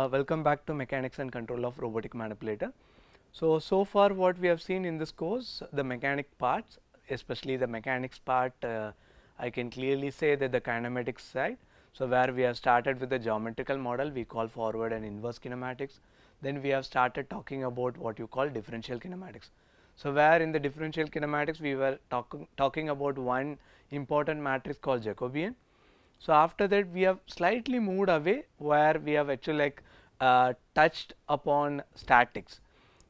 Uh, welcome back to mechanics and control of robotic manipulator. So, so far what we have seen in this course the mechanic parts especially the mechanics part uh, I can clearly say that the kinematics side. So, where we have started with the geometrical model we call forward and inverse kinematics then we have started talking about what you call differential kinematics. So, where in the differential kinematics we were talking, talking about one important matrix called Jacobian. So, after that we have slightly moved away where we have actually like uh, touched upon statics.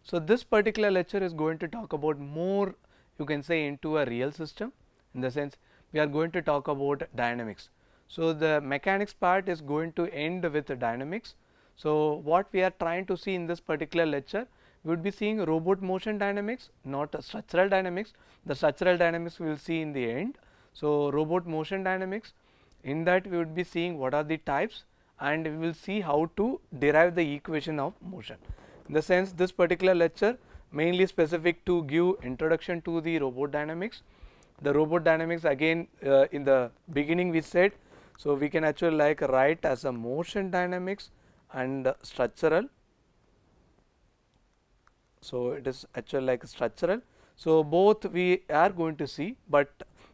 So, this particular lecture is going to talk about more you can say into a real system in the sense we are going to talk about dynamics. So, the mechanics part is going to end with dynamics. So, what we are trying to see in this particular lecture we would be seeing robot motion dynamics not structural dynamics the structural dynamics we will see in the end. So, robot motion dynamics in that we would be seeing what are the types and we will see how to derive the equation of motion. In the sense this particular lecture mainly specific to give introduction to the robot dynamics. The robot dynamics again uh, in the beginning we said, so we can actually like write as a motion dynamics and structural. So, it is actually like structural. So, both we are going to see, but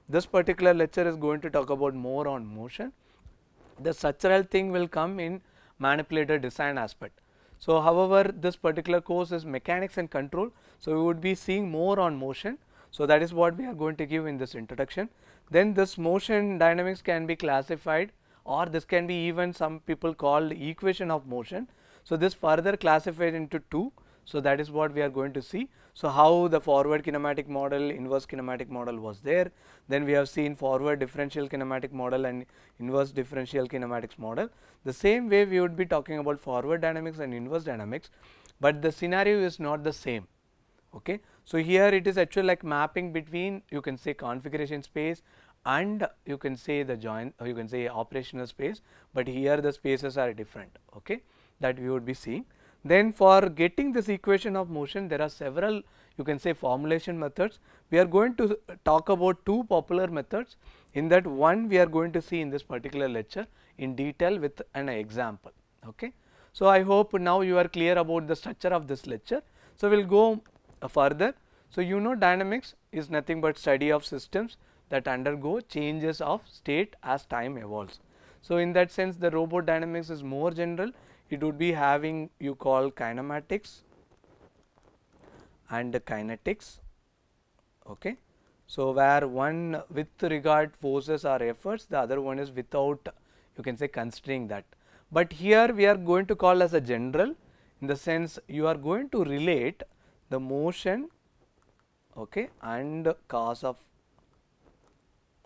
this particular lecture is going to talk about more on motion. The structural thing will come in manipulator design aspect. So, however, this particular course is mechanics and control. So, we would be seeing more on motion. So, that is what we are going to give in this introduction. Then this motion dynamics can be classified or this can be even some people called equation of motion. So, this further classified into two. So, that is what we are going to see. So, how the forward kinematic model, inverse kinematic model was there, then we have seen forward differential kinematic model and inverse differential kinematics model. The same way we would be talking about forward dynamics and inverse dynamics, but the scenario is not the same. Okay. So, here it is actually like mapping between you can say configuration space and you can say the joint you can say operational space, but here the spaces are different okay, that we would be seeing. Then for getting this equation of motion there are several you can say formulation methods. We are going to talk about two popular methods in that one we are going to see in this particular lecture in detail with an example. Okay. So, I hope now you are clear about the structure of this lecture. So, we will go uh, further. So, you know dynamics is nothing but study of systems that undergo changes of state as time evolves. So, in that sense the robot dynamics is more general it would be having you call kinematics and kinetics. Okay. So, where one with regard forces or efforts the other one is without you can say considering that. But here we are going to call as a general in the sense you are going to relate the motion okay, and cause of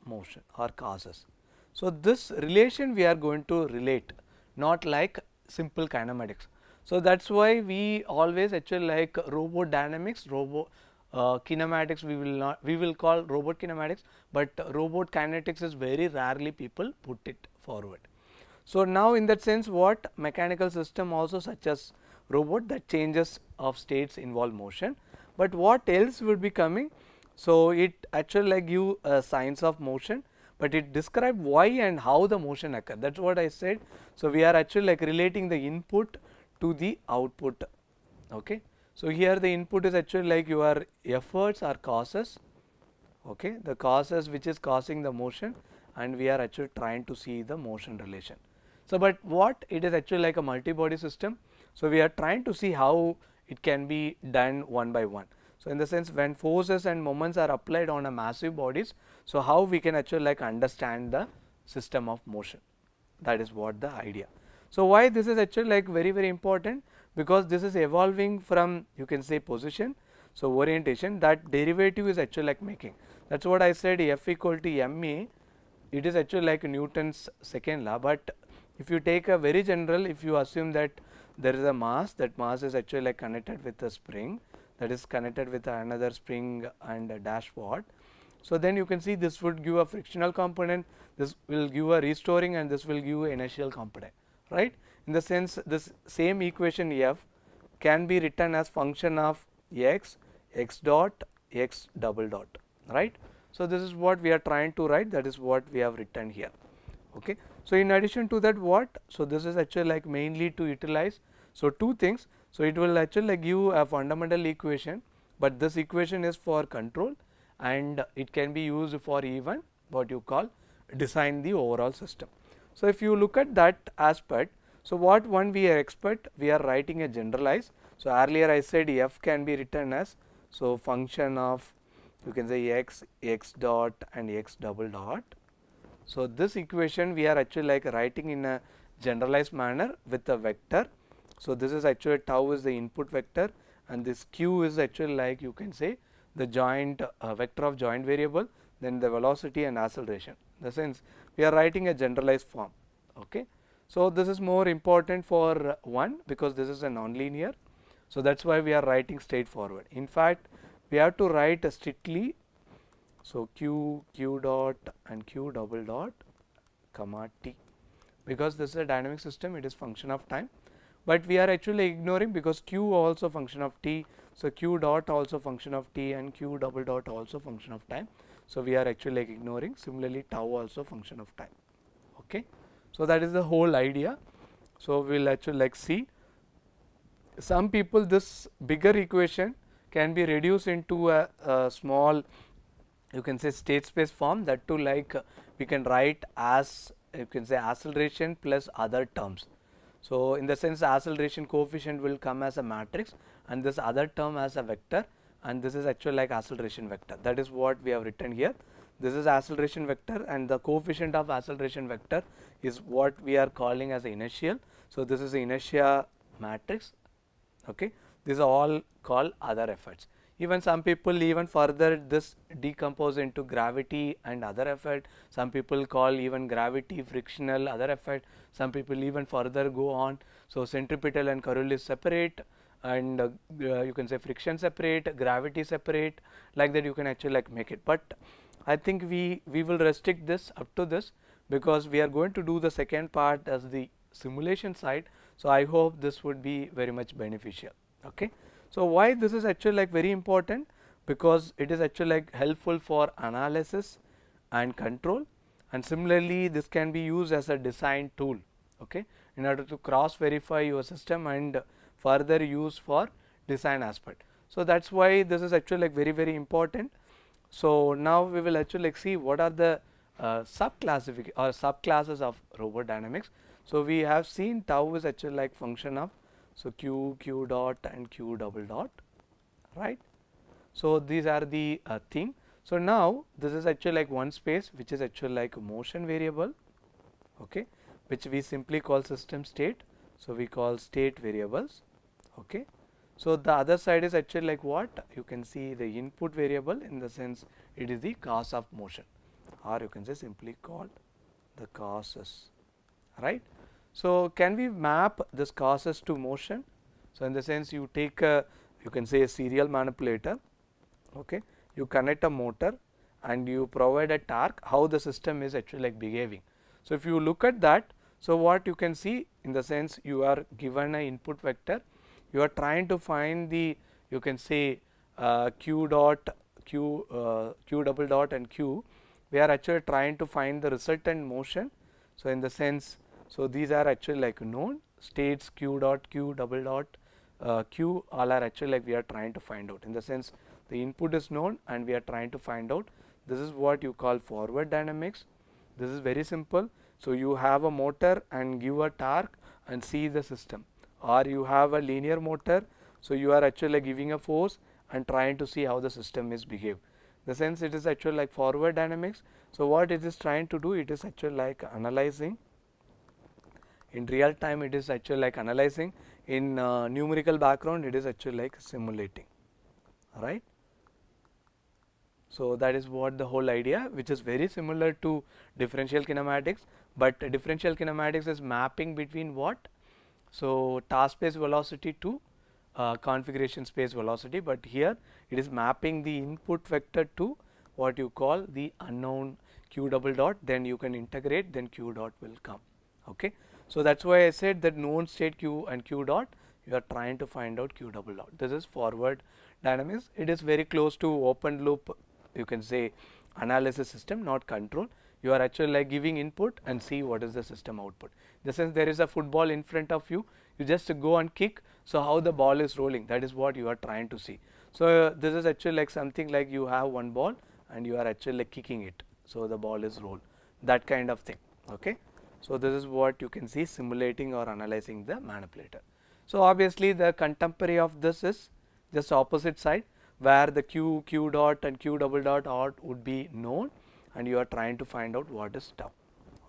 motion or causes. So, this relation we are going to relate not like simple kinematics. So, that is why we always actually like robot dynamics, robot uh, kinematics we will not we will call robot kinematics, but robot kinetics is very rarely people put it forward. So, now in that sense what mechanical system also such as robot that changes of states involve motion, but what else would be coming? So, it actually like you a science of motion but it described why and how the motion occurred that is what I said. So, we are actually like relating the input to the output. Okay. So, here the input is actually like your efforts or causes, okay, the causes which is causing the motion and we are actually trying to see the motion relation. So, but what it is actually like a multi-body system. So, we are trying to see how it can be done one by one. So, in the sense when forces and moments are applied on a massive bodies, so how we can actually like understand the system of motion that is what the idea. So, why this is actually like very very important because this is evolving from you can say position. So, orientation that derivative is actually like making that is what I said F equal to ma it is actually like Newton's second law, but if you take a very general if you assume that there is a mass that mass is actually like connected with a spring that is connected with another spring and dashboard. So, then you can see this would give a frictional component, this will give a restoring and this will give inertial component, right. In the sense this same equation f can be written as function of x, x dot, x double dot, right. So, this is what we are trying to write that is what we have written here. Okay. So, in addition to that what? So, this is actually like mainly to utilize. So, two things so, it will actually give you a fundamental equation, but this equation is for control and it can be used for even what you call design the overall system. So, if you look at that aspect, so what one we expect we are writing a generalized. So, earlier I said f can be written as so function of you can say x, x dot and x double dot. So, this equation we are actually like writing in a generalized manner with a vector so, this is actually tau is the input vector and this q is actually like you can say the joint uh, vector of joint variable then the velocity and acceleration in the sense we are writing a generalized form. Okay. So, this is more important for 1 because this is a nonlinear. So, that is why we are writing straightforward. In fact, we have to write a strictly. So, q, q dot and q double dot comma t because this is a dynamic system it is function of time but we are actually ignoring because q also function of t. So, q dot also function of t and q double dot also function of time. So, we are actually ignoring similarly tau also function of time. Okay. So, that is the whole idea. So, we will actually like see some people this bigger equation can be reduced into a, a small you can say state space form that too like we can write as you can say acceleration plus other terms so, in the sense acceleration coefficient will come as a matrix and this other term as a vector and this is actually like acceleration vector that is what we have written here. This is acceleration vector and the coefficient of acceleration vector is what we are calling as inertial. So, this is inertia matrix okay. These are all called other efforts. Even some people even further this decompose into gravity and other effect. Some people call even gravity frictional other effect. Some people even further go on. So, centripetal and Coriolis separate and uh, uh, you can say friction separate, gravity separate like that you can actually like make it. But I think we, we will restrict this up to this because we are going to do the second part as the simulation side. So, I hope this would be very much beneficial. Okay. So, why this is actually like very important because it is actually like helpful for analysis and control and similarly this can be used as a design tool okay in order to cross verify your system and further use for design aspect. So, that is why this is actually like very very important. So, now we will actually like see what are the uh, sub classification or subclasses of robot dynamics. So, we have seen tau is actually like function of so, q, q dot and q double dot right. So, these are the uh, thing. So, now this is actually like one space which is actually like motion variable okay which we simply call system state. So, we call state variables okay. So, the other side is actually like what you can see the input variable in the sense it is the cause of motion or you can say simply called the causes right. So, can we map this causes to motion? So, in the sense you take a you can say a serial manipulator, okay. you connect a motor and you provide a torque how the system is actually like behaving. So, if you look at that, so what you can see in the sense you are given a input vector, you are trying to find the you can say uh, q dot q, uh, q double dot and q, we are actually trying to find the resultant motion. So, in the sense so, these are actually like known states q dot q double dot uh, q all are actually like we are trying to find out in the sense the input is known and we are trying to find out this is what you call forward dynamics this is very simple. So, you have a motor and give a torque and see the system or you have a linear motor. So, you are actually like giving a force and trying to see how the system is behave. The sense it is actually like forward dynamics. So, what it is trying to do it is actually like analyzing in real time it is actually like analyzing in uh, numerical background it is actually like simulating right so that is what the whole idea which is very similar to differential kinematics but differential kinematics is mapping between what so task space velocity to uh, configuration space velocity but here it is mapping the input vector to what you call the unknown q double dot then you can integrate then q dot will come okay so, that is why I said that known state q and q dot you are trying to find out q double dot. This is forward dynamics. It is very close to open loop you can say analysis system not control. You are actually like giving input and see what is the system output. In the sense there is a football in front of you, you just go and kick. So, how the ball is rolling that is what you are trying to see. So, uh, this is actually like something like you have one ball and you are actually like kicking it. So, the ball is rolled that kind of thing. Okay. So, this is what you can see simulating or analyzing the manipulator. So, obviously, the contemporary of this is just opposite side where the q, q dot and q double dot dot would be known and you are trying to find out what is tau.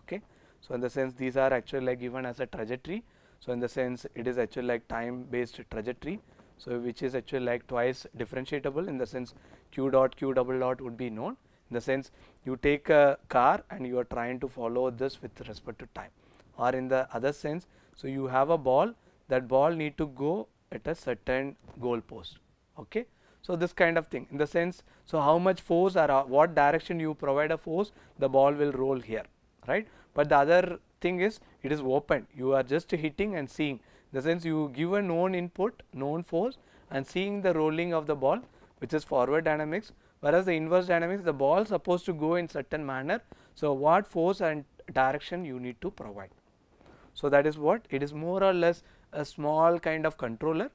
Okay. So, in the sense these are actually like given as a trajectory. So, in the sense it is actually like time based trajectory. So, which is actually like twice differentiable in the sense q dot q double dot would be known in the sense you take a car and you are trying to follow this with respect to time or in the other sense. So, you have a ball that ball need to go at a certain goal post. Okay. So, this kind of thing in the sense, so how much force or uh, what direction you provide a force the ball will roll here right. But the other thing is it is open you are just hitting and seeing in the sense you give a known input known force and seeing the rolling of the ball which is forward dynamics whereas the inverse dynamics the ball supposed to go in certain manner. So, what force and direction you need to provide. So, that is what it is more or less a small kind of controller,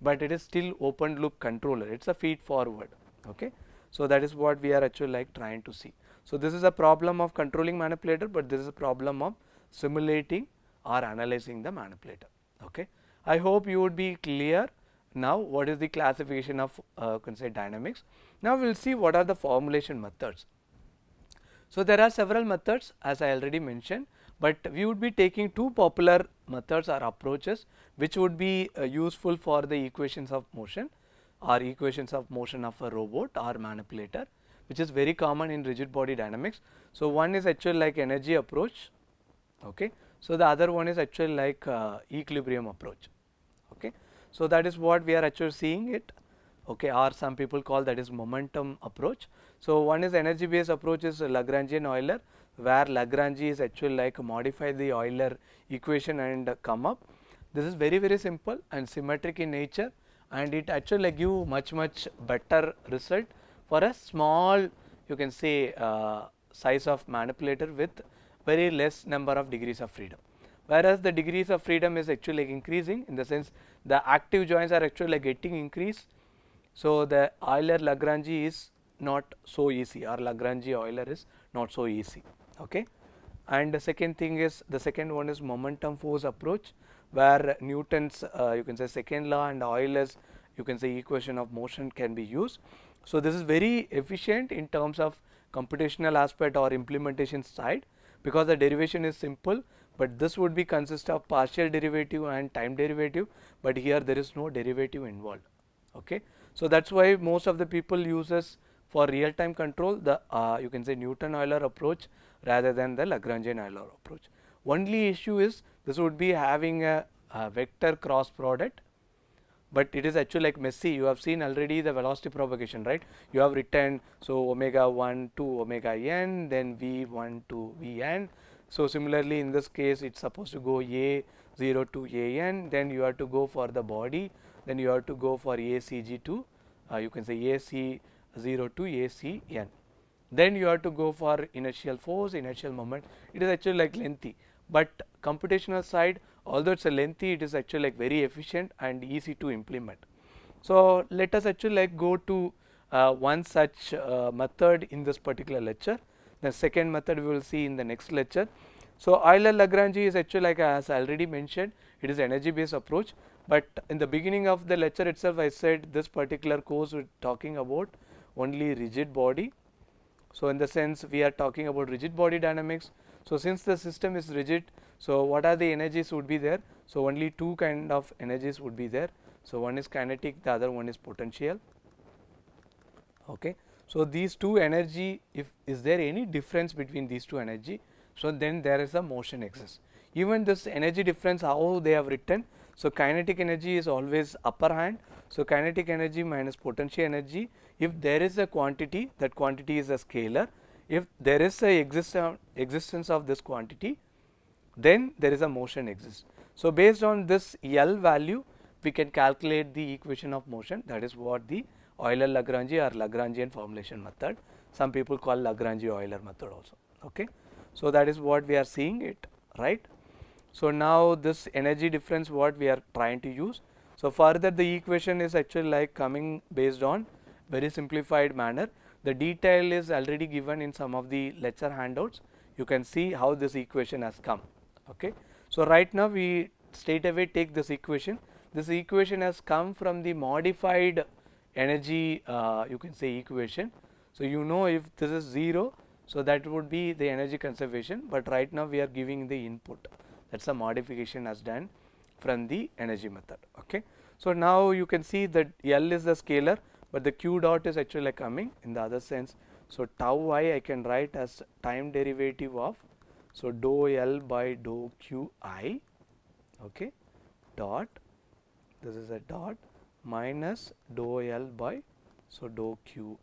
but it is still open loop controller it is a feed forward. Okay. So, that is what we are actually like trying to see. So, this is a problem of controlling manipulator, but this is a problem of simulating or analyzing the manipulator. Okay. I hope you would be clear now, what is the classification of uh, constraint dynamics? Now, we will see what are the formulation methods. So, there are several methods as I already mentioned, but we would be taking two popular methods or approaches which would be uh, useful for the equations of motion or equations of motion of a robot or manipulator which is very common in rigid body dynamics. So, one is actually like energy approach, okay. so the other one is actually like uh, equilibrium approach. So, that is what we are actually seeing it okay or some people call that is momentum approach. So, one is energy based approach is Lagrangian Euler where Lagrange is actually like modify the Euler equation and come up. This is very very simple and symmetric in nature and it actually like give much much better result for a small you can say uh, size of manipulator with very less number of degrees of freedom whereas the degrees of freedom is actually like increasing in the sense the active joints are actually like getting increased. So, the Euler Lagrange is not so easy or Lagrange Euler is not so easy. Okay. And the second thing is the second one is momentum force approach where Newton's uh, you can say second law and Euler's you can say equation of motion can be used. So, this is very efficient in terms of computational aspect or implementation side because the derivation is simple but this would be consist of partial derivative and time derivative, but here there is no derivative involved. Okay. So, that is why most of the people uses for real time control the uh, you can say Newton Euler approach rather than the Lagrangian Euler approach. Only issue is this would be having a, a vector cross product but it is actually like messy you have seen already the velocity propagation right you have written so omega 1 to omega n then v 1 to v n so, similarly in this case it is supposed to go A 0 to AN then you have to go for the body then you have to go for ACG to uh, you can say AC 0 to ACN. Then you have to go for inertial force, inertial moment it is actually like lengthy, but computational side although it is a lengthy it is actually like very efficient and easy to implement. So, let us actually like go to uh, one such uh, method in this particular lecture. The second method we will see in the next lecture. So, Euler-Lagrange is actually like as I already mentioned, it is energy based approach, but in the beginning of the lecture itself I said this particular course we are talking about only rigid body. So, in the sense we are talking about rigid body dynamics. So, since the system is rigid, so what are the energies would be there? So, only two kind of energies would be there. So, one is kinetic, the other one is potential. Okay. So, these two energy if is there any difference between these two energy. So, then there is a motion exists. even this energy difference how they have written. So, kinetic energy is always upper hand. So, kinetic energy minus potential energy if there is a quantity that quantity is a scalar if there is a exist, existence of this quantity then there is a motion exists. So, based on this L value we can calculate the equation of motion that is what the Euler Lagrange or Lagrangian formulation method. Some people call Lagrange Euler method also. Okay. So, that is what we are seeing it right. So, now this energy difference what we are trying to use. So, further the equation is actually like coming based on very simplified manner. The detail is already given in some of the lecture handouts. You can see how this equation has come. Okay. So, right now we straight away take this equation. This equation has come from the modified energy uh, you can say equation. So, you know if this is 0, so that would be the energy conservation, but right now we are giving the input that is a modification as done from the energy method. Okay. So, now you can see that L is the scalar, but the q dot is actually coming in the other sense. So, tau i I can write as time derivative of so dou L by dou q i okay, dot this is a dot minus dou L by so dou Qi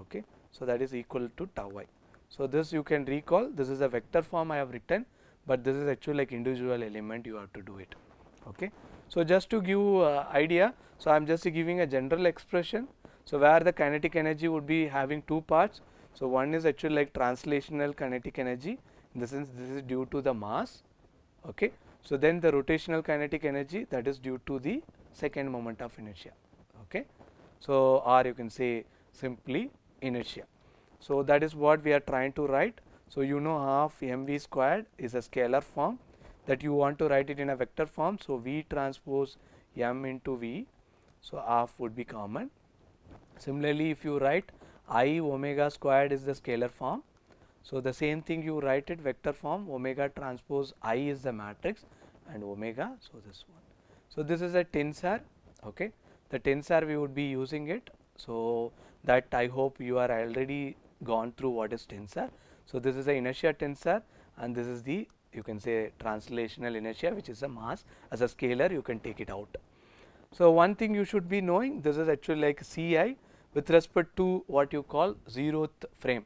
okay. So that is equal to tau i. So this you can recall this is a vector form I have written but this is actually like individual element you have to do it okay. So just to give uh, idea so I am just giving a general expression so where the kinetic energy would be having two parts so one is actually like translational kinetic energy in the sense this is due to the mass okay so, then the rotational kinetic energy that is due to the second moment of inertia. Okay. So, or you can say simply inertia. So, that is what we are trying to write. So, you know half mv squared is a scalar form that you want to write it in a vector form. So, v transpose m into v. So, half would be common. Similarly, if you write i omega squared is the scalar form. So, the same thing you write it vector form omega transpose i is the matrix and omega. So, this one. So, this is a tensor, okay. the tensor we would be using it. So, that I hope you are already gone through what is tensor. So, this is the inertia tensor and this is the you can say translational inertia which is a mass as a scalar you can take it out. So, one thing you should be knowing this is actually like CI with respect to what you call zeroth frame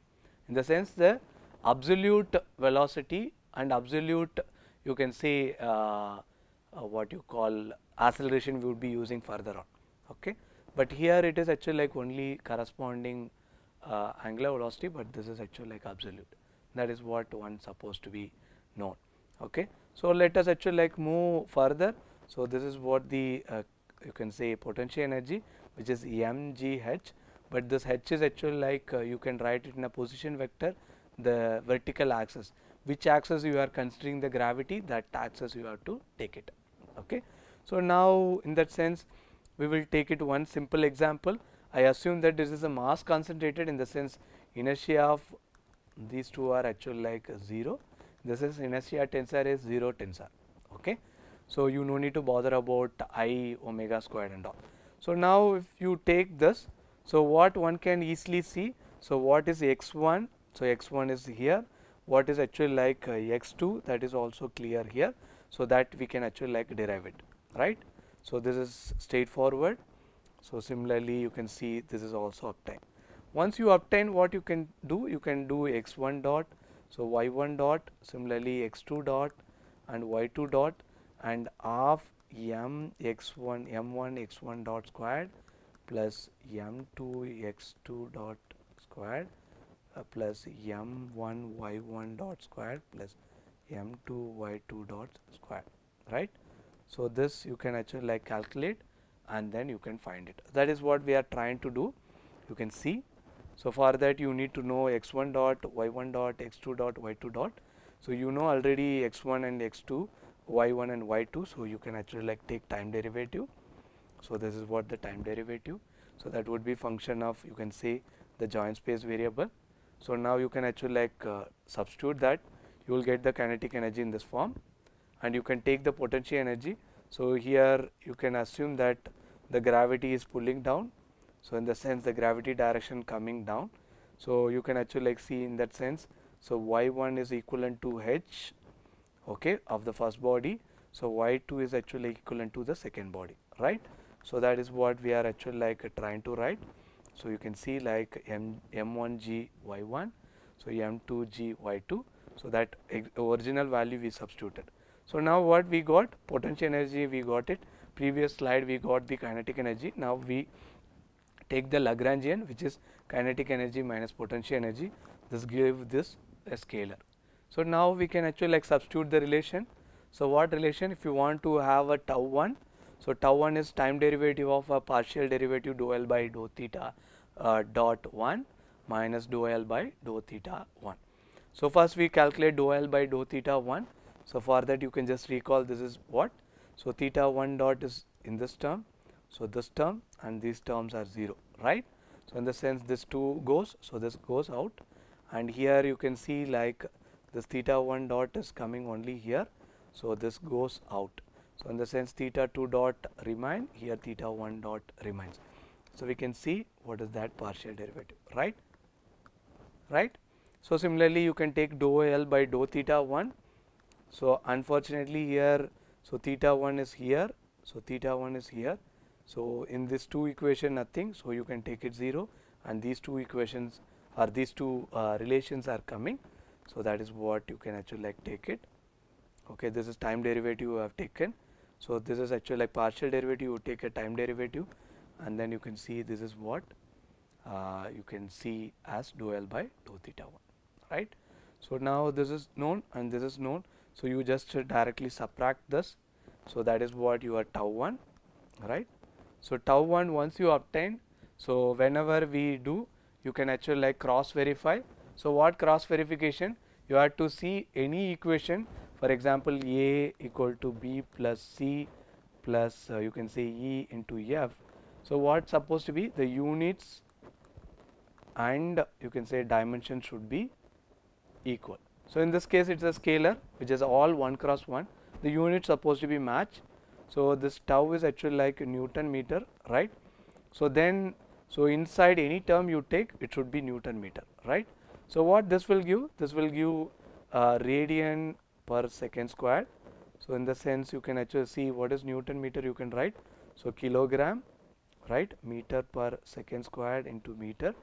in the sense the absolute velocity and absolute you can see uh, uh, what you call acceleration we would be using further on. Okay. But here it is actually like only corresponding uh, angular velocity, but this is actually like absolute. That is what one supposed to be known. Okay. So, let us actually like move further. So, this is what the uh, you can say potential energy which is mgh but this h is actually like uh, you can write it in a position vector the vertical axis which axis you are considering the gravity that axis you have to take it okay so now in that sense we will take it one simple example i assume that this is a mass concentrated in the sense inertia of these two are actually like 0 this is inertia tensor is 0 tensor okay so you no need to bother about i omega squared and all so now if you take this so what one can easily see so what is x1 so x1 is here what is actually like uh, x2 that is also clear here. So, that we can actually like derive it right. So, this is straightforward. So, similarly you can see this is also obtained. Once you obtain what you can do you can do x1 dot. So, y1 dot similarly x2 dot and y2 dot and half m x1 m1 x1 dot squared plus m2 x2 dot squared plus m1 y1 dot square plus m2 y2 dot square right. So, this you can actually like calculate and then you can find it that is what we are trying to do you can see. So, for that you need to know x1 dot y1 dot x2 dot y2 dot. So, you know already x1 and x2 y1 and y2. So, you can actually like take time derivative. So, this is what the time derivative. So, that would be function of you can say the joint space variable so, now you can actually like uh, substitute that you will get the kinetic energy in this form and you can take the potential energy. So, here you can assume that the gravity is pulling down. So, in the sense the gravity direction coming down. So, you can actually like see in that sense. So, y1 is equivalent to h okay, of the first body. So, y2 is actually equivalent to the second body right. So, that is what we are actually like trying to write. So, you can see like M, M1G Y1, so M2G Y2, so that original value we substituted. So, now what we got potential energy we got it previous slide we got the kinetic energy now we take the Lagrangian which is kinetic energy minus potential energy this give this a scalar. So, now we can actually like substitute the relation. So, what relation if you want to have a tau 1 so tau 1 is time derivative of a partial derivative dou L by dou theta uh, dot 1 minus dou L by dou theta 1. So first we calculate dou L by dou theta 1. So for that you can just recall this is what? So theta 1 dot is in this term. So this term and these terms are 0, right? So in the sense this 2 goes, so this goes out and here you can see like this theta 1 dot is coming only here. So this goes out so, in the sense theta 2 dot remain here theta 1 dot remains. So, we can see what is that partial derivative right right. So, similarly you can take dou L by dou theta 1. So, unfortunately here so theta 1 is here so theta 1 is here. So, in this two equation nothing so you can take it 0 and these two equations or these two uh, relations are coming. So, that is what you can actually like take it okay this is time derivative you have taken so this is actually like partial derivative, you take a time derivative and then you can see this is what uh, you can see as dou L by dou theta 1, right. So now this is known and this is known. So you just directly subtract this. So that is what your tau 1, right. So tau 1 once you obtain, so whenever we do, you can actually like cross verify. So what cross verification? You have to see any equation for example, A equal to B plus C plus uh, you can say E into F. So, what supposed to be the units and you can say dimension should be equal. So, in this case it is a scalar which is all 1 cross 1 the units supposed to be matched. So, this tau is actually like Newton meter right. So, then so inside any term you take it should be Newton meter right. So, what this will give this will give uh, radian per second squared. So, in the sense you can actually see what is Newton meter you can write. So, kilogram right meter per second squared into meter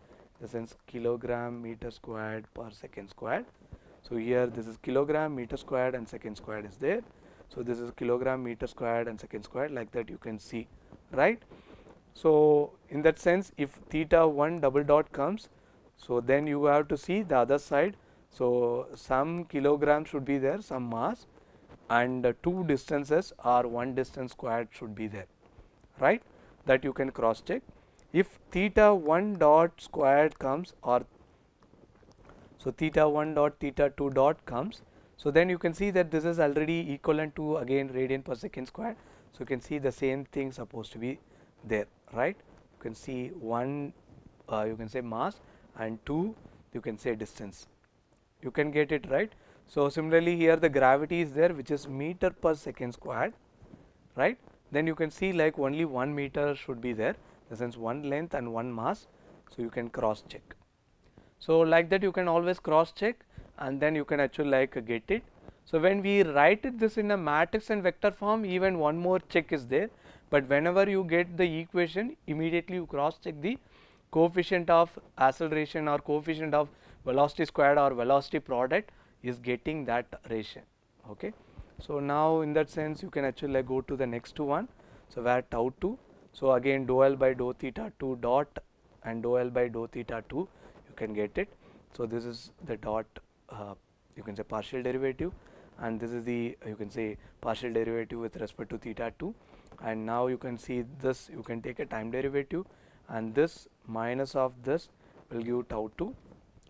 the sense kilogram meter squared per second squared. So, here this is kilogram meter squared and second squared is there. So, this is kilogram meter squared and second squared like that you can see right. So, in that sense if theta 1 double dot comes so then you have to see the other side so, some kilogram should be there, some mass and two distances or one distance squared should be there, right that you can cross check. If theta 1 dot squared comes or so theta 1 dot theta 2 dot comes. So, then you can see that this is already equivalent to again radian per second squared. So, you can see the same thing supposed to be there, right. You can see one uh, you can say mass and two you can say distance you can get it right. So, similarly here the gravity is there which is meter per second squared right then you can see like only 1 meter should be there in the sense one length and one mass. So, you can cross check. So, like that you can always cross check and then you can actually like get it. So, when we write this in a matrix and vector form even one more check is there, but whenever you get the equation immediately you cross check the coefficient of acceleration or coefficient of velocity squared or velocity product is getting that ratio. Okay. So, now in that sense you can actually go to the next one. So, where tau 2. So, again dou L by dou theta 2 dot and dou L by dou theta 2 you can get it. So, this is the dot uh, you can say partial derivative and this is the you can say partial derivative with respect to theta 2 and now you can see this you can take a time derivative and this minus of this will give tau 2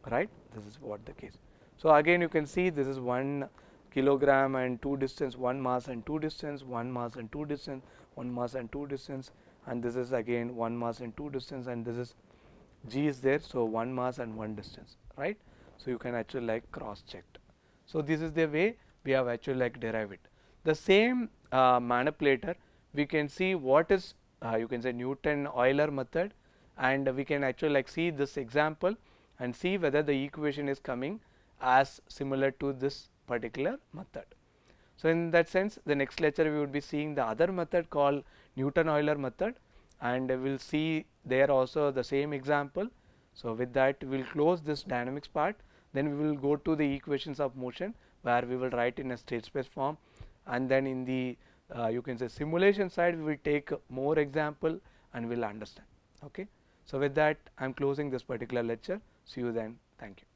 right this is what the case. So, again you can see this is 1 kilogram and 2 distance 1 mass and 2 distance 1 mass and 2 distance 1 mass and 2 distance and this is again 1 mass and 2 distance and this is g is there. So, 1 mass and 1 distance right. So, you can actually like cross checked. So, this is the way we have actually like derived it. The same uh, manipulator we can see what is uh, you can say Newton Euler method and we can actually like see this example and see whether the equation is coming as similar to this particular method. So, in that sense the next lecture we would be seeing the other method called Newton-Euler method and we will see there also the same example. So, with that we will close this dynamics part then we will go to the equations of motion where we will write in a state space form and then in the uh, you can say simulation side we will take more example and we will understand. Okay. So, with that I am closing this particular lecture. See you then. Thank you.